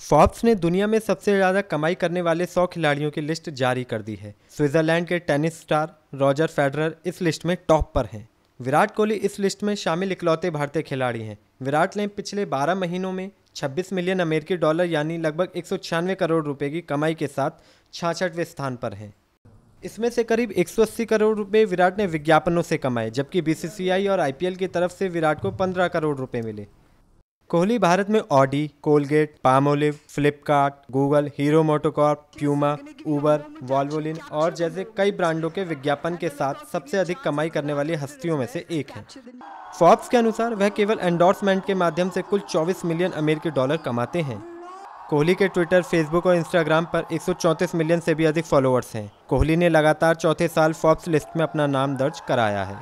Forbes ने दुनिया में सबसे ज़्यादा कमाई करने वाले 100 खिलाड़ियों की लिस्ट जारी कर दी है स्विट्जरलैंड के टेनिस स्टार रॉजर फेडरर इस लिस्ट में टॉप पर हैं विराट कोहली इस लिस्ट में शामिल इकलौते भारतीय खिलाड़ी हैं विराट ने पिछले 12 महीनों में 26 मिलियन अमेरिकी डॉलर यानी लगभग एक करोड़ रुपए की कमाई के साथ छाछठवें स्थान पर हैं इसमें से करीब 180 करोड़ रुपए विराट ने विज्ञापनों से कमाए जबकि बीसीसीआई और आईपीएल की तरफ से विराट को 15 करोड़ रुपए मिले कोहली भारत में Audi Colgate Palmolive Flipkart Google Hero MotoCorp Puma Uber Valvoline और जैसे कई ब्रांडों के विज्ञापन के साथ सबसे अधिक कमाई करने वाली हस्तियों में से एक है फॉर्ब्स के अनुसार वह केवल एंडोर्समेंट के माध्यम से कुल 24 मिलियन अमेरिकी डॉलर कमाते हैं कोहली के ट्विटर फेसबुक और इंस्टाग्राम पर 134 मिलियन से भी अधिक फॉलोअर्स हैं कोहली ने लगातार चौथे साल फॉर्ब्स लिस्ट में अपना नाम दर्ज कराया है